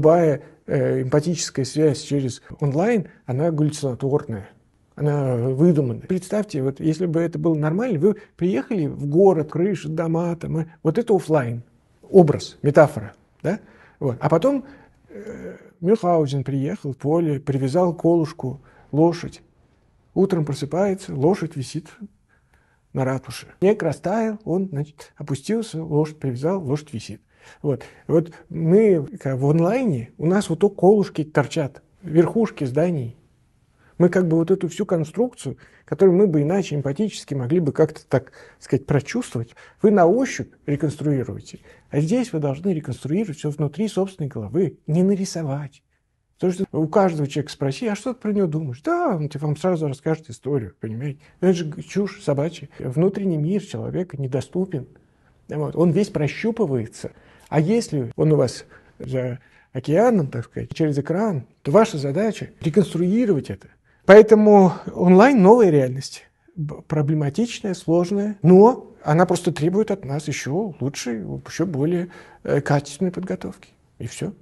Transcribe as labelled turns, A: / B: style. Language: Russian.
A: любая э, эмпатическая связь через онлайн, она галлюцинаторная, она выдуманная. Представьте, вот если бы это было нормально, вы приехали в город, крыши, дома, там, э, вот это офлайн, образ, метафора, да? Вот. А потом э, Мюнхгаузен приехал в поле, привязал колушку, лошадь. Утром просыпается, лошадь висит на ратуше. Снег растаял, он значит, опустился, лошадь привязал, лошадь висит. Вот. вот мы как, в онлайне, у нас вот то колышки торчат, верхушки зданий. Мы как бы вот эту всю конструкцию, которую мы бы иначе эмпатически могли бы как-то так сказать прочувствовать, вы на ощупь реконструируете. А здесь вы должны реконструировать все внутри собственной головы, не нарисовать. Потому что у каждого человека спроси, а что ты про него думаешь? Да, он тебе вам сразу расскажет историю, понимаете? это же чушь собачья. Внутренний мир человека недоступен. Вот. Он весь прощупывается. А если он у вас за океаном, так сказать, через экран, то ваша задача реконструировать это. Поэтому онлайн новая реальность. Проблематичная, сложная, но она просто требует от нас еще лучшей, еще более э, качественной подготовки. И все.